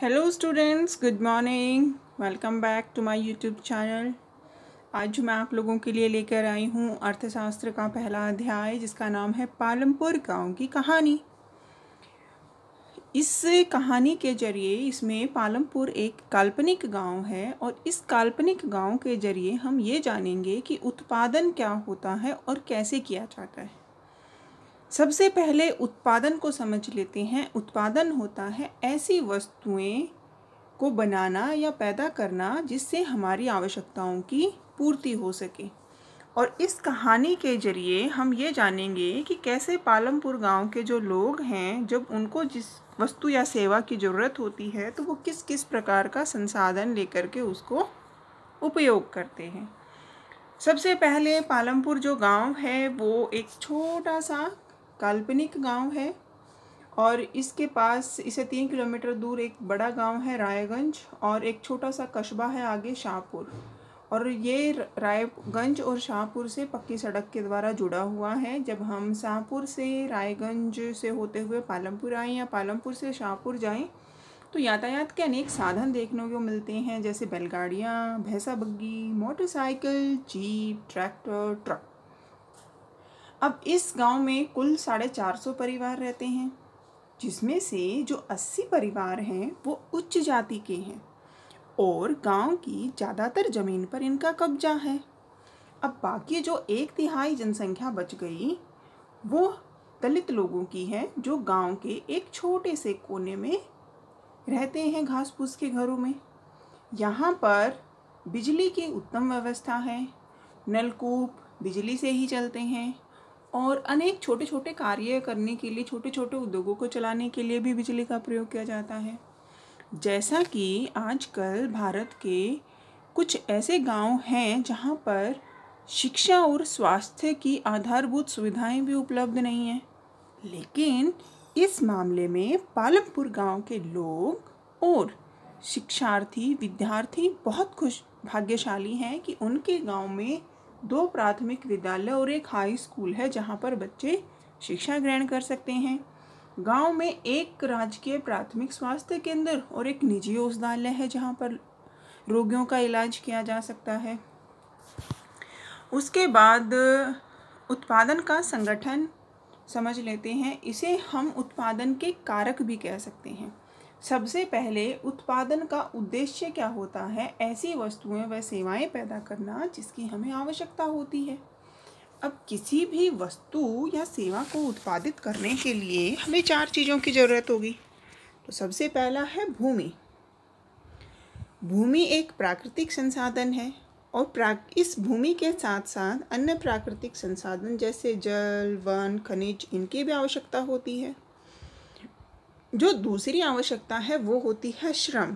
hello students good morning welcome back to my YouTube channel आज मैं आप लोगों के लिए लेकर आई हूँ अर्थशास्त्र का पहला अध्याय जिसका नाम है पालमपुर गांव की कहानी इस कहानी के जरिए इसमें पालमपुर एक काल्पनिक गांव है और इस काल्पनिक गांव के जरिए हम ये जानेंगे कि उत्पादन क्या होता है और कैसे किया जाता है सबसे पहले उत्पादन को समझ लेते हैं उत्पादन होता है ऐसी वस्तुएं को बनाना या पैदा करना जिससे हमारी आवश्यकताओं की पूर्ति हो सके और इस कहानी के जरिए हम ये जानेंगे कि कैसे पालमपुर गांव के जो लोग हैं जब उनको जिस वस्तु या सेवा की ज़रूरत होती है तो वो किस किस प्रकार का संसाधन लेकर के उसको उपयोग करते हैं सबसे पहले पालमपुर जो गांव है वो एक छोटा सा काल्पनिक गांव है और इसके पास इसे तीन किलोमीटर दूर एक बड़ा गांव है रायगंज और एक छोटा सा कस्बा है आगे शाहपुर और ये रायगंज और शाहपुर से पक्की सड़क के द्वारा जुड़ा हुआ है जब हम शाहपुर से रायगंज से होते हुए पालमपुर आएँ या पालमपुर से शाहपुर जाएँ तो यातायात के अनेक साधन देखने को मिलते हैं जैसे बैलगाड़ियाँ भैंसा बग्गी मोटरसाइकिल जीप ट्रैक्टर ट्रक अब इस गांव में कुल साढ़े चार सौ परिवार रहते हैं जिसमें से जो अस्सी परिवार हैं वो उच्च जाति के हैं और गांव की ज़्यादातर ज़मीन पर इनका कब्जा है अब बाकी जो एक तिहाई जनसंख्या बच गई वो दलित लोगों की है जो गांव के एक छोटे से कोने में रहते हैं घास फूस के घरों में यहाँ पर बिजली की उत्तम व्यवस्था है नलकूप बिजली से ही चलते हैं और अनेक छोटे छोटे कार्य करने के लिए छोटे छोटे उद्योगों को चलाने के लिए भी बिजली का प्रयोग किया जाता है जैसा कि आजकल भारत के कुछ ऐसे गांव हैं जहां पर शिक्षा और स्वास्थ्य की आधारभूत सुविधाएं भी उपलब्ध नहीं हैं लेकिन इस मामले में पालमपुर गांव के लोग और शिक्षार्थी विद्यार्थी बहुत खुश भाग्यशाली हैं कि उनके गांव में दो प्राथमिक विद्यालय और एक हाई स्कूल है जहाँ पर बच्चे शिक्षा ग्रहण कर सकते हैं गांव में एक राजकीय प्राथमिक स्वास्थ्य केंद्र और एक निजी औषधालय है जहाँ पर रोगियों का इलाज किया जा सकता है उसके बाद उत्पादन का संगठन समझ लेते हैं इसे हम उत्पादन के कारक भी कह सकते हैं सबसे पहले उत्पादन का उद्देश्य क्या होता है ऐसी वस्तुएं व सेवाएं पैदा करना जिसकी हमें आवश्यकता होती है अब किसी भी वस्तु या सेवा को उत्पादित करने के लिए हमें चार चीज़ों की ज़रूरत होगी तो सबसे पहला है भूमि भूमि एक प्राकृतिक संसाधन है और प्रा इस भूमि के साथ साथ अन्य प्राकृतिक संसाधन जैसे जल वन खनिज इनकी भी आवश्यकता होती है जो दूसरी आवश्यकता है वो होती है श्रम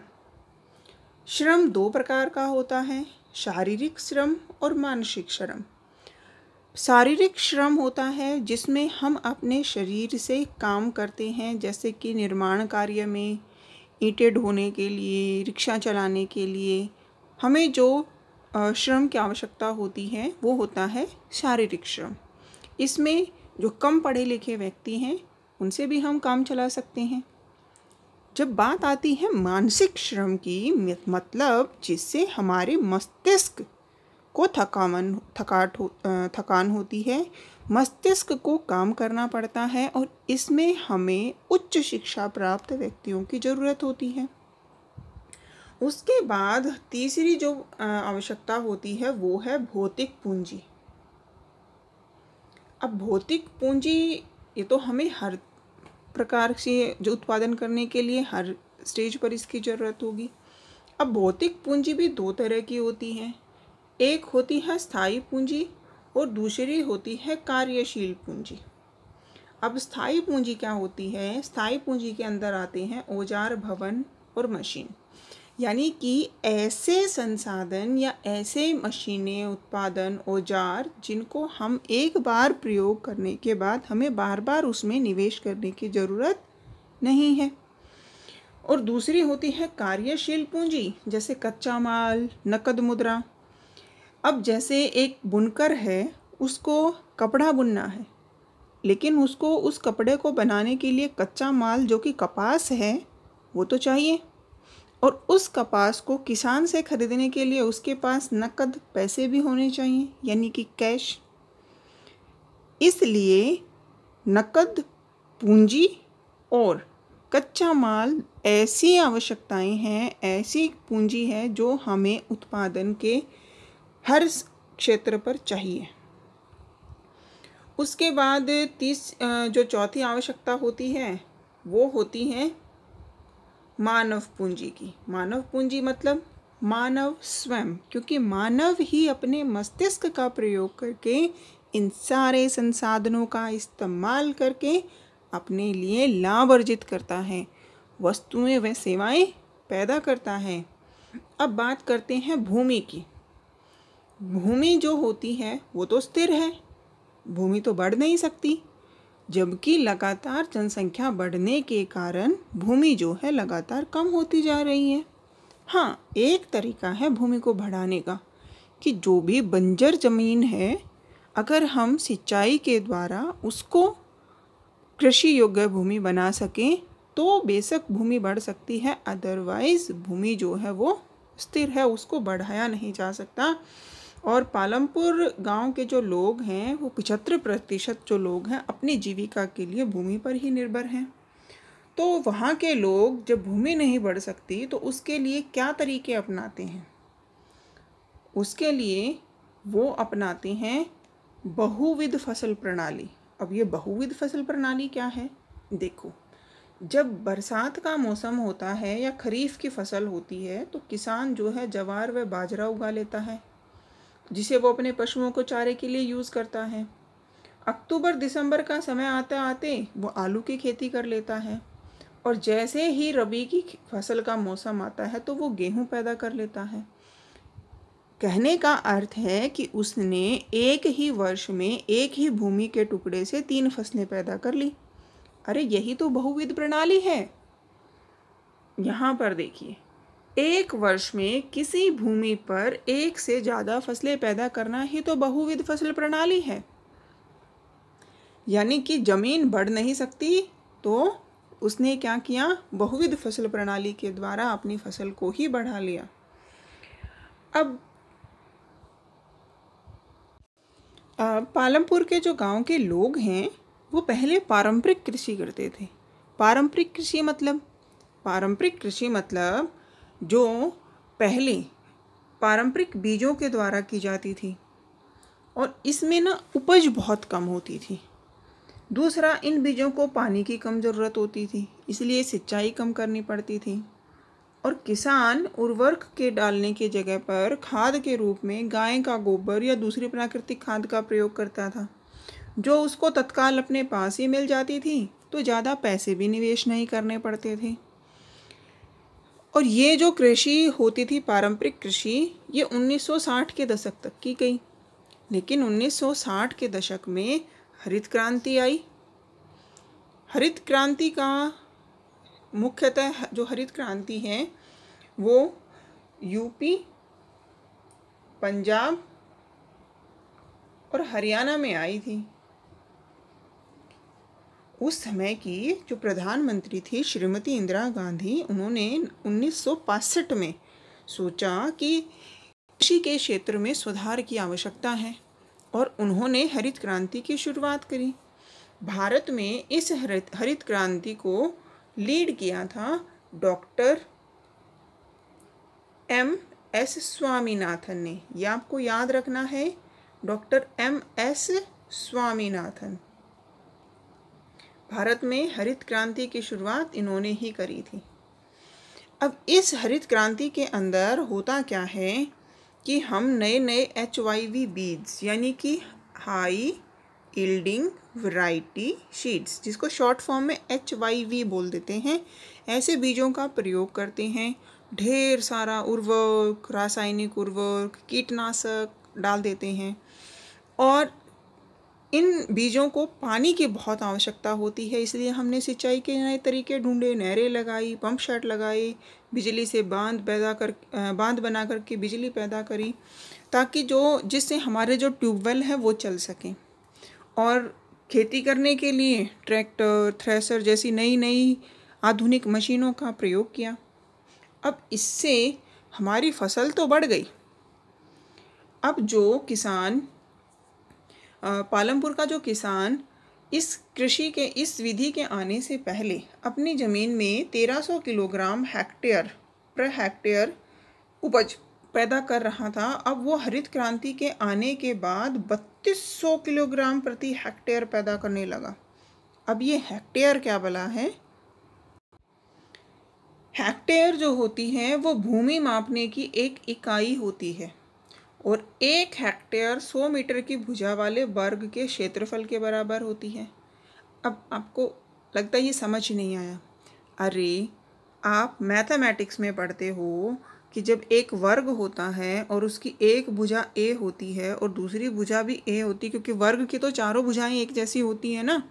श्रम दो प्रकार का होता है शारीरिक श्रम और मानसिक श्रम शारीरिक श्रम होता है जिसमें हम अपने शरीर से काम करते हैं जैसे कि निर्माण कार्य में ईंटें ढोने के लिए रिक्शा चलाने के लिए हमें जो श्रम की आवश्यकता होती है वो होता है शारीरिक श्रम इसमें जो कम पढ़े लिखे व्यक्ति हैं उनसे भी हम काम चला सकते हैं जब बात आती है मानसिक श्रम की मतलब जिससे हमारे मस्तिष्क को थकावन थकाट हो थकान होती है मस्तिष्क को काम करना पड़ता है और इसमें हमें उच्च शिक्षा प्राप्त व्यक्तियों की ज़रूरत होती है उसके बाद तीसरी जो आवश्यकता होती है वो है भौतिक पूंजी अब भौतिक पूंजी ये तो हमें हर प्रकार से जो उत्पादन करने के लिए हर स्टेज पर इसकी ज़रूरत होगी अब भौतिक पूंजी भी दो तरह की होती है एक होती है स्थायी पूंजी और दूसरी होती है कार्यशील पूंजी अब स्थायी पूंजी क्या होती है स्थायी पूंजी के अंदर आते हैं औजार भवन और मशीन यानी कि ऐसे संसाधन या ऐसे मशीनें उत्पादन औजार जिनको हम एक बार प्रयोग करने के बाद हमें बार बार उसमें निवेश करने की ज़रूरत नहीं है और दूसरी होती है कार्यशील पूंजी जैसे कच्चा माल नकद मुद्रा अब जैसे एक बुनकर है उसको कपड़ा बुनना है लेकिन उसको उस कपड़े को बनाने के लिए कच्चा माल जो कि कपास है वो तो चाहिए और उस कपास को किसान से खरीदने के लिए उसके पास नकद पैसे भी होने चाहिए यानी कि कैश इसलिए नकद पूंजी और कच्चा माल ऐसी आवश्यकताएं हैं ऐसी पूंजी है जो हमें उत्पादन के हर क्षेत्र पर चाहिए उसके बाद तीस जो चौथी आवश्यकता होती है वो होती है मानव पूंजी की मानव पूंजी मतलब मानव स्वयं क्योंकि मानव ही अपने मस्तिष्क का प्रयोग करके इन सारे संसाधनों का इस्तेमाल करके अपने लिए लाभ अर्जित करता है वस्तुएं व सेवाएं पैदा करता है अब बात करते हैं भूमि की भूमि जो होती है वो तो स्थिर है भूमि तो बढ़ नहीं सकती जबकि लगातार जनसंख्या बढ़ने के कारण भूमि जो है लगातार कम होती जा रही है हाँ एक तरीका है भूमि को बढ़ाने का कि जो भी बंजर ज़मीन है अगर हम सिंचाई के द्वारा उसको कृषि योग्य भूमि बना सकें तो बेशक भूमि बढ़ सकती है अदरवाइज़ भूमि जो है वो स्थिर है उसको बढ़ाया नहीं जा सकता और पालमपुर गांव के जो लोग हैं वो पिछहत्तर प्रतिशत जो लोग हैं अपनी जीविका के लिए भूमि पर ही निर्भर हैं तो वहाँ के लोग जब भूमि नहीं बढ़ सकती तो उसके लिए क्या तरीके अपनाते हैं उसके लिए वो अपनाते हैं बहुविध फसल प्रणाली अब ये बहुविध फसल प्रणाली क्या है देखो जब बरसात का मौसम होता है या खरीफ की फसल होती है तो किसान जो है जवार व बाजरा उगा लेता है जिसे वो अपने पशुओं को चारे के लिए यूज़ करता है अक्टूबर दिसंबर का समय आते आते वो आलू की खेती कर लेता है और जैसे ही रबी की फसल का मौसम आता है तो वो गेहूं पैदा कर लेता है कहने का अर्थ है कि उसने एक ही वर्ष में एक ही भूमि के टुकड़े से तीन फसलें पैदा कर ली अरे यही तो बहुविध प्रणाली है यहाँ पर देखिए एक वर्ष में किसी भूमि पर एक से ज़्यादा फसलें पैदा करना ही तो बहुविध फसल प्रणाली है यानी कि जमीन बढ़ नहीं सकती तो उसने क्या किया बहुविध फसल प्रणाली के द्वारा अपनी फसल को ही बढ़ा लिया अब पालमपुर के जो गांव के लोग हैं वो पहले पारंपरिक कृषि करते थे पारंपरिक कृषि मतलब पारंपरिक कृषि मतलब जो पहले पारंपरिक बीजों के द्वारा की जाती थी और इसमें ना उपज बहुत कम होती थी दूसरा इन बीजों को पानी की कम ज़रूरत होती थी इसलिए सिंचाई कम करनी पड़ती थी और किसान उर्वरक के डालने के जगह पर खाद के रूप में गाय का गोबर या दूसरी प्राकृतिक खाद का प्रयोग करता था जो उसको तत्काल अपने पास ही मिल जाती थी तो ज़्यादा पैसे भी निवेश नहीं करने पड़ते थे और ये जो कृषि होती थी पारंपरिक कृषि ये 1960 के दशक तक की गई लेकिन 1960 के दशक में हरित क्रांति आई हरित क्रांति का मुख्यतः जो हरित क्रांति है वो यूपी पंजाब और हरियाणा में आई थी उस समय की जो प्रधानमंत्री थी श्रीमती इंदिरा गांधी उन्होंने उन्नीस में सोचा कि कृषि के क्षेत्र में सुधार की आवश्यकता है और उन्होंने हरित क्रांति की शुरुआत करी भारत में इस हरित हरित क्रांति को लीड किया था डॉक्टर एम एस स्वामीनाथन ने यह आपको याद रखना है doctor M S Swaminathan Bharat में हरित क्रांति की शुरुआत इन्होंने ही करी थी अब इस हरित क्रांति के अंदर होता क्या है कि हम नए नए एच वाई वी बीज यानी कि हाई इल्डिंग वैरायटी शीड्स जिसको शॉर्ट फॉर्म में एच वाई वी बोल देते हैं ऐसे बीजों का प्रयोग करते हैं ढेर सारा उर्वरक रासायनिक उर्वरक कीटनाशक डाल देते हैं और इन बीजों को पानी की बहुत आवश्यकता होती है इसलिए हमने सिंचाई के नए तरीके ढूंढे नहरें लगाई पंप सेट लगाए बिजली से बांध पैदा कर बांध बना करके बिजली पैदा करी ताकि जो जिससे हमारे जो ट्यूबवेल है वो चल सकें और खेती करने के लिए ट्रैक्टर थ्रेसर जैसी नई नई आधुनिक मशीनों का प्रयोग किया अब इससे हमारी फसल तो बढ़ गई अब जो किसान पालमपुर का जो किसान इस कृषि के इस विधि के आने से पहले अपनी ज़मीन में 1300 किलोग्राम हेक्टेयर पर हेक्टेयर उपज पैदा कर रहा था अब वो हरित क्रांति के आने के बाद 3200 किलोग्राम प्रति हेक्टेयर पैदा करने लगा अब ये हेक्टेयर क्या बला है हेक्टेयर जो होती है वो भूमि मापने की एक इकाई होती है और एक हेक्टेयर सौ मीटर की भुजा वाले वर्ग के क्षेत्रफल के बराबर होती है अब आपको लगता है ये समझ नहीं आया अरे आप मैथमेटिक्स में पढ़ते हो कि जब एक वर्ग होता है और उसकी एक भुजा ए होती है और दूसरी भुजा भी ए होती है क्योंकि वर्ग की तो चारों भुजाएं एक जैसी होती है ना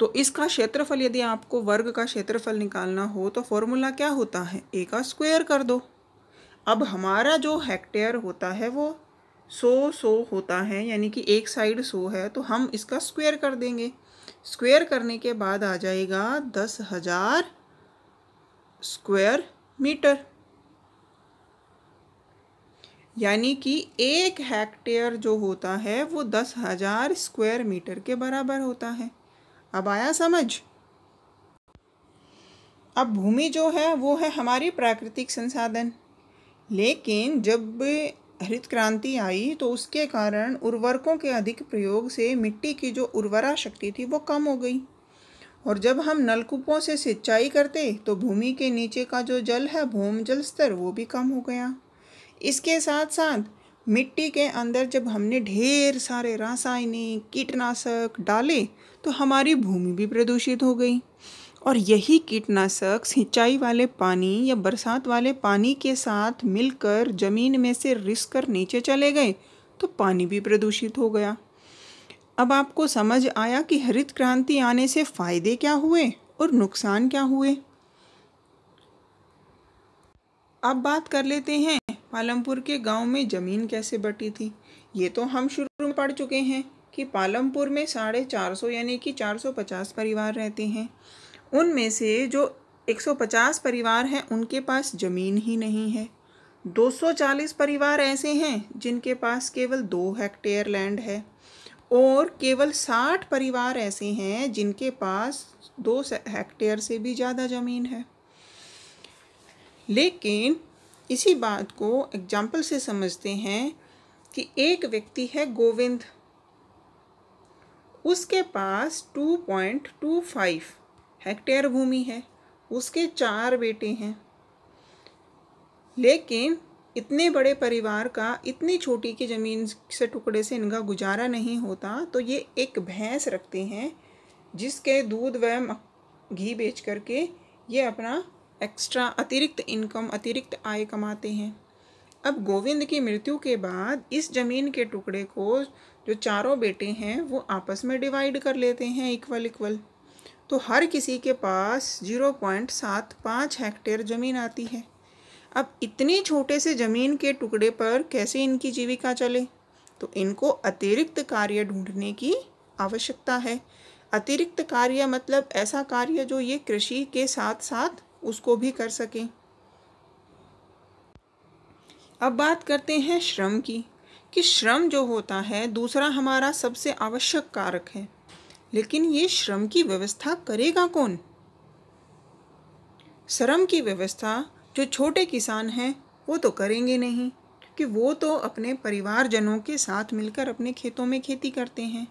तो इसका क्षेत्रफल यदि आपको वर्ग का क्षेत्रफल निकालना हो तो फॉर्मूला क्या होता है ए का स्क्वायर कर दो अब हमारा जो हेक्टेयर होता है वो सो सौ होता है यानी कि एक साइड सो है तो हम इसका स्क्वेयर कर देंगे स्क्वेयर करने के बाद आ जाएगा दस हज़ार स्क्वेयर मीटर यानी कि एक हेक्टेयर जो होता है वो दस हज़ार स्क्वायर मीटर के बराबर होता है अब आया समझ अब भूमि जो है वो है हमारी प्राकृतिक संसाधन लेकिन जब हरित क्रांति आई तो उसके कारण उर्वरकों के अधिक प्रयोग से मिट्टी की जो उर्वरा शक्ति थी वो कम हो गई और जब हम नलकूपों से सिंचाई करते तो भूमि के नीचे का जो जल है भूम जल स्तर वो भी कम हो गया इसके साथ साथ मिट्टी के अंदर जब हमने ढेर सारे रासायनिक कीटनाशक डाले तो हमारी भूमि भी प्रदूषित हो गई और यही कीटनाशक सिंचाई वाले पानी या बरसात वाले पानी के साथ मिलकर ज़मीन में से रिस कर नीचे चले गए तो पानी भी प्रदूषित हो गया अब आपको समझ आया कि हरित क्रांति आने से फ़ायदे क्या हुए और नुकसान क्या हुए अब बात कर लेते हैं पालमपुर के गांव में ज़मीन कैसे बटी थी ये तो हम शुरू में पढ़ चुके हैं कि पालमपुर में साढ़े चार सौ यानी कि चार सौ पचास परिवार रहते हैं उनमें से जो 150 परिवार हैं उनके पास ज़मीन ही नहीं है 240 परिवार ऐसे हैं जिनके पास केवल दो हेक्टेयर लैंड है और केवल 60 परिवार ऐसे हैं जिनके पास दो हेक्टेयर से भी ज़्यादा ज़मीन है लेकिन इसी बात को एग्जाम्पल से समझते हैं कि एक व्यक्ति है गोविंद उसके पास 2.25 हेक्टेयर भूमि है उसके चार बेटे हैं लेकिन इतने बड़े परिवार का इतनी छोटी की ज़मीन से टुकड़े से इनका गुजारा नहीं होता तो ये एक भैंस रखते हैं जिसके दूध व घी बेच करके ये अपना एक्स्ट्रा अतिरिक्त इनकम अतिरिक्त आय कमाते हैं अब गोविंद की मृत्यु के बाद इस ज़मीन के टुकड़े को जो चारों बेटे हैं वो आपस में डिवाइड कर लेते हैं इक्वल इक्वल तो हर किसी के पास जीरो पॉइंट सात पाँच हेक्टेयर ज़मीन आती है अब इतने छोटे से ज़मीन के टुकड़े पर कैसे इनकी जीविका चले तो इनको अतिरिक्त कार्य ढूंढने की आवश्यकता है अतिरिक्त कार्य मतलब ऐसा कार्य जो ये कृषि के साथ साथ उसको भी कर सकें अब बात करते हैं श्रम की कि श्रम जो होता है दूसरा हमारा सबसे आवश्यक कारक है लेकिन ये श्रम की व्यवस्था करेगा कौन श्रम की व्यवस्था जो छोटे किसान हैं वो तो करेंगे नहीं क्योंकि वो तो अपने परिवारजनों के साथ मिलकर अपने खेतों में खेती करते हैं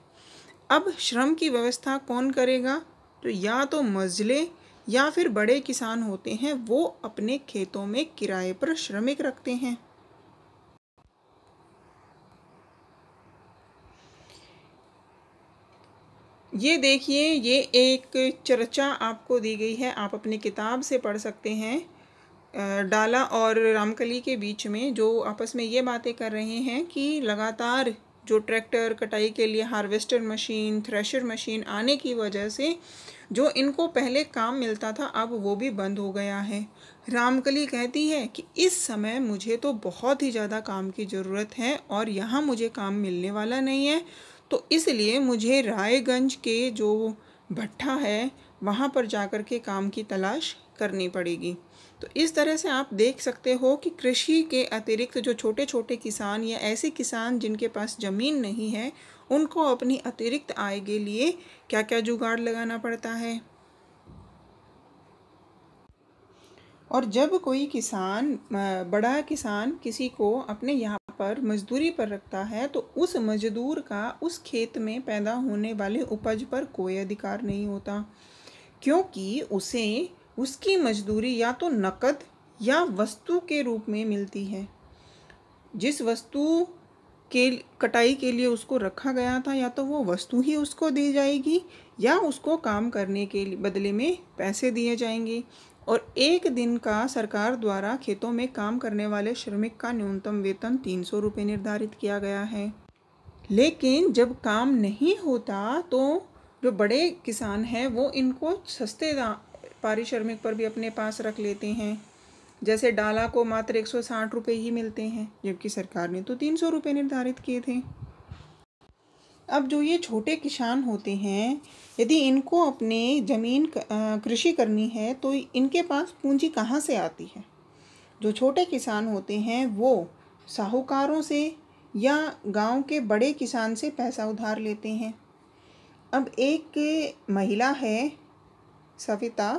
अब श्रम की व्यवस्था कौन करेगा तो या तो मजले या फिर बड़े किसान होते हैं वो अपने खेतों में किराए पर श्रमिक रखते हैं ये देखिए ये एक चर्चा आपको दी गई है आप अपनी किताब से पढ़ सकते हैं डाला और रामकली के बीच में जो आपस में ये बातें कर रहे हैं कि लगातार जो ट्रैक्टर कटाई के लिए हार्वेस्टर मशीन थ्रेशर मशीन आने की वजह से जो इनको पहले काम मिलता था अब वो भी बंद हो गया है रामकली कहती है कि इस समय मुझे तो बहुत ही ज़्यादा काम की ज़रूरत है और यहाँ मुझे काम मिलने वाला नहीं है तो इसलिए मुझे रायगंज के जो भट्ठा है वहाँ पर जाकर के काम की तलाश करनी पड़ेगी तो इस तरह से आप देख सकते हो कि कृषि के अतिरिक्त जो छोटे छोटे किसान या ऐसे किसान जिनके पास ज़मीन नहीं है उनको अपनी अतिरिक्त आय के लिए क्या क्या जुगाड़ लगाना पड़ता है और जब कोई किसान बड़ा किसान किसी को अपने यहाँ पर मजदूरी पर रखता है तो उस मजदूर का उस खेत में पैदा होने वाले उपज पर कोई अधिकार नहीं होता क्योंकि उसे उसकी मजदूरी या तो नकद या वस्तु के रूप में मिलती है जिस वस्तु के कटाई के लिए उसको रखा गया था या तो वो वस्तु ही उसको दी जाएगी या उसको काम करने के बदले में पैसे दिए जाएंगे और एक दिन का सरकार द्वारा खेतों में काम करने वाले श्रमिक का न्यूनतम वेतन तीन सौ रुपये निर्धारित किया गया है लेकिन जब काम नहीं होता तो जो बड़े किसान हैं वो इनको सस्ते पारिश्रमिक पर भी अपने पास रख लेते हैं जैसे डाला को मात्र एक सौ साठ रुपये ही मिलते हैं जबकि सरकार ने तो तीन सौ रुपये निर्धारित किए थे अब जो ये छोटे किसान होते हैं यदि इनको अपने ज़मीन कृषि करनी है तो इनके पास पूंजी कहाँ से आती है जो छोटे किसान होते हैं वो साहूकारों से या गांव के बड़े किसान से पैसा उधार लेते हैं अब एक महिला है सविता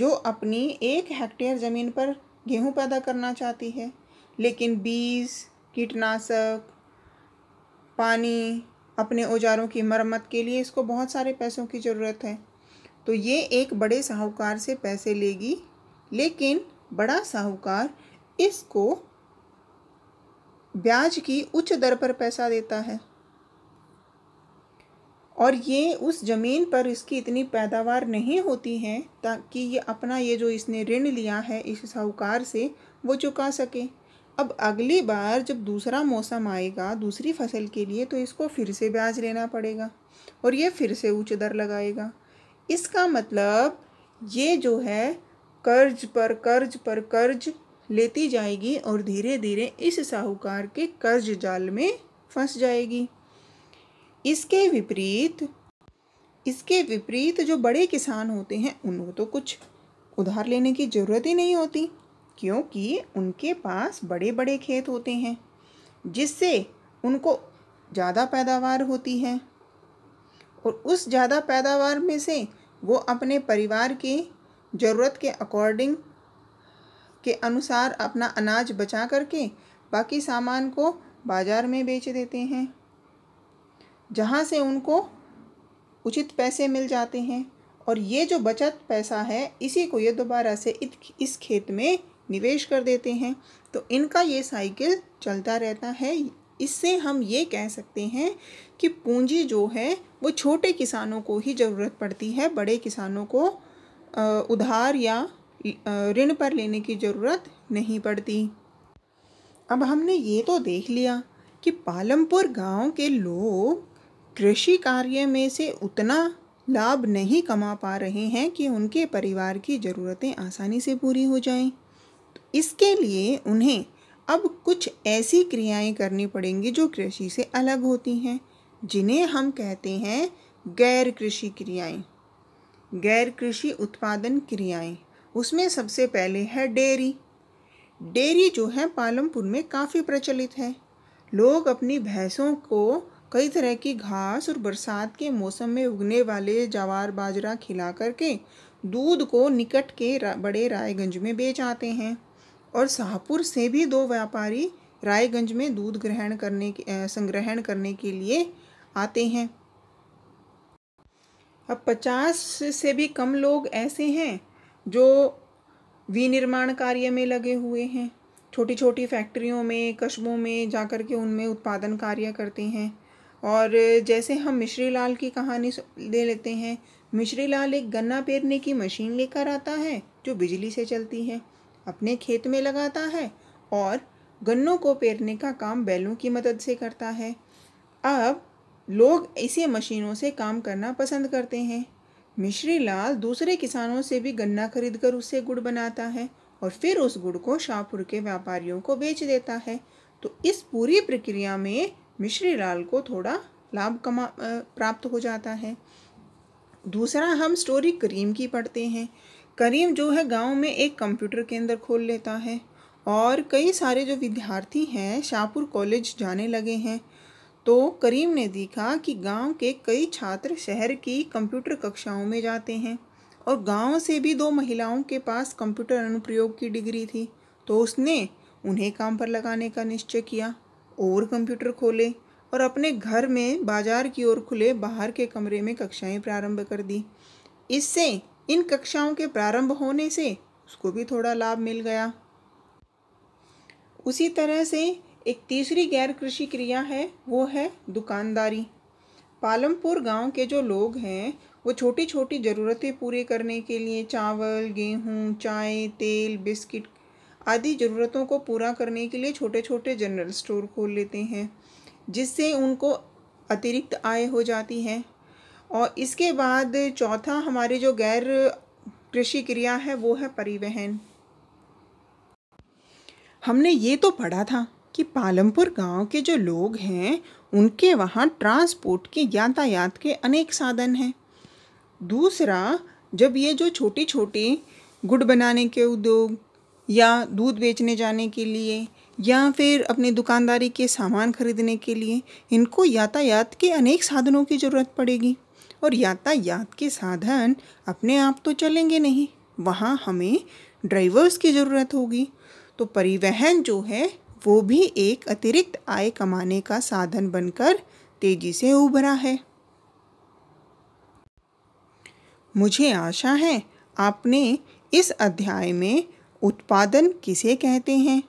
जो अपनी एक हेक्टेयर ज़मीन पर गेहूं पैदा करना चाहती है लेकिन बीज कीटनाशक पानी अपने औजारों की मरम्मत के लिए इसको बहुत सारे पैसों की ज़रूरत है तो ये एक बड़े साहूकार से पैसे लेगी लेकिन बड़ा साहूकार इसको ब्याज की उच्च दर पर पैसा देता है और ये उस ज़मीन पर इसकी इतनी पैदावार नहीं होती है ताकि ये अपना ये जो इसने ऋण लिया है इस साहूकार से वो चुका सके अब अगली बार जब दूसरा मौसम आएगा दूसरी फसल के लिए तो इसको फिर से ब्याज लेना पड़ेगा और ये फिर से ऊँच दर लगाएगा इसका मतलब ये जो है कर्ज पर कर्ज पर कर्ज लेती जाएगी और धीरे धीरे इस साहूकार के कर्ज जाल में फंस जाएगी इसके विपरीत इसके विपरीत जो बड़े किसान होते हैं उनको तो कुछ उधार लेने की ज़रूरत ही नहीं होती क्योंकि उनके पास बड़े बड़े खेत होते हैं जिससे उनको ज़्यादा पैदावार होती है और उस ज़्यादा पैदावार में से वो अपने परिवार की ज़रूरत के अकॉर्डिंग के अनुसार अपना अनाज बचा करके बाकी सामान को बाज़ार में बेच देते हैं जहाँ से उनको उचित पैसे मिल जाते हैं और ये जो बचत पैसा है इसी को ये दोबारा से इस खेत में निवेश कर देते हैं तो इनका ये साइकिल चलता रहता है इससे हम ये कह सकते हैं कि पूंजी जो है वो छोटे किसानों को ही ज़रूरत पड़ती है बड़े किसानों को उधार या ऋण पर लेने की ज़रूरत नहीं पड़ती अब हमने ये तो देख लिया कि पालमपुर गांव के लोग कृषि कार्य में से उतना लाभ नहीं कमा पा रहे हैं कि उनके परिवार की ज़रूरतें आसानी से पूरी हो जाएं इसके लिए उन्हें अब कुछ ऐसी क्रियाएं करनी पड़ेंगी जो कृषि से अलग होती हैं जिन्हें हम कहते हैं गैर कृषि क्रियाएं गैर कृषि उत्पादन क्रियाएं उसमें सबसे पहले है डेयरी डेयरी जो है पालमपुर में काफ़ी प्रचलित है लोग अपनी भैंसों को कई तरह की घास और बरसात के मौसम में उगने वाले जवार बाजरा खिला करके दूध को निकट के बड़े रायगंज में बेच आते हैं और शाहपुर से भी दो व्यापारी रायगंज में दूध ग्रहण करने संग्रहण करने के लिए आते हैं अब पचास से भी कम लोग ऐसे हैं जो विनिर्माण कार्य में लगे हुए हैं छोटी छोटी फैक्ट्रियों में कस्बों में जा कर के उनमें उत्पादन कार्य करते हैं और जैसे हम मिश्री लाल की कहानी ले लेते हैं मिश्री लाल एक गन्ना पेरने की मशीन लेकर आता है जो बिजली से चलती है अपने खेत में लगाता है और गन्नों को पेरने का काम बैलों की मदद से करता है अब लोग इसी मशीनों से काम करना पसंद करते हैं मिश्री लाल दूसरे किसानों से भी गन्ना खरीद कर उससे गुड़ बनाता है और फिर उस गुड़ को शाहपुर के व्यापारियों को बेच देता है तो इस पूरी प्रक्रिया में मिश्री लाल को थोड़ा लाभ कमा प्राप्त हो जाता है दूसरा हम स्टोरी करीम की पढ़ते हैं करीम जो है गांव में एक कंप्यूटर केंद्र खोल लेता है और कई सारे जो विद्यार्थी हैं शाहपुर कॉलेज जाने लगे हैं तो करीम ने देखा कि गांव के कई छात्र शहर की कंप्यूटर कक्षाओं में जाते हैं और गांव से भी दो महिलाओं के पास कंप्यूटर अनुप्रयोग की डिग्री थी तो उसने उन्हें काम पर लगाने का निश्चय किया और कंप्यूटर खोले और अपने घर में बाजार की ओर खुले बाहर के कमरे में कक्षाएं प्रारंभ कर दी इससे इन कक्षाओं के प्रारंभ होने से उसको भी थोड़ा लाभ मिल गया उसी तरह से एक तीसरी गैर कृषि क्रिया है वो है दुकानदारी पालमपुर गांव के जो लोग हैं वो छोटी छोटी ज़रूरतें पूरी करने के लिए चावल गेहूँ चाय तेल बिस्किट आदि ज़रूरतों को पूरा करने के लिए छोटे छोटे जनरल स्टोर खोल लेते हैं जिससे उनको अतिरिक्त आय हो जाती है और इसके बाद चौथा हमारी जो गैर कृषि क्रिया है वो है परिवहन हमने ये तो पढ़ा था कि पालमपुर गांव के जो लोग हैं उनके वहाँ ट्रांसपोर्ट के यातायात के अनेक साधन हैं दूसरा जब ये जो छोटी छोटी गुड़ बनाने के उद्योग या दूध बेचने जाने के लिए या फिर अपने दुकानदारी के सामान खरीदने के लिए इनको यातायात के अनेक साधनों की ज़रूरत पड़ेगी और यातायात के साधन अपने आप तो चलेंगे नहीं वहाँ हमें ड्राइवर्स की ज़रूरत होगी तो परिवहन जो है वो भी एक अतिरिक्त आय कमाने का साधन बनकर तेजी से उभरा है मुझे आशा है आपने इस अध्याय में उत्पादन किसे कहते हैं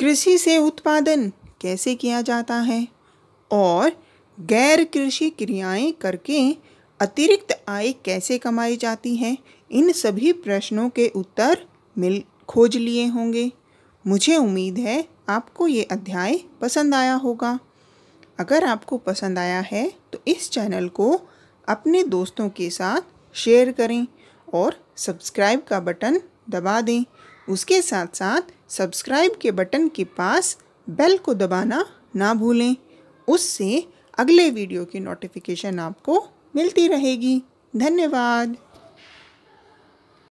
कृषि से उत्पादन कैसे किया जाता है और गैर कृषि क्रियाएं करके अतिरिक्त आय कैसे कमाई जाती है इन सभी प्रश्नों के उत्तर मिल खोज लिए होंगे मुझे उम्मीद है आपको ये अध्याय पसंद आया होगा अगर आपको पसंद आया है तो इस चैनल को अपने दोस्तों के साथ शेयर करें और सब्सक्राइब का बटन दबा दें उसके साथ साथ सब्सक्राइब के बटन के पास बेल को दबाना ना भूलें उससे अगले वीडियो की नोटिफिकेशन आपको मिलती रहेगी धन्यवाद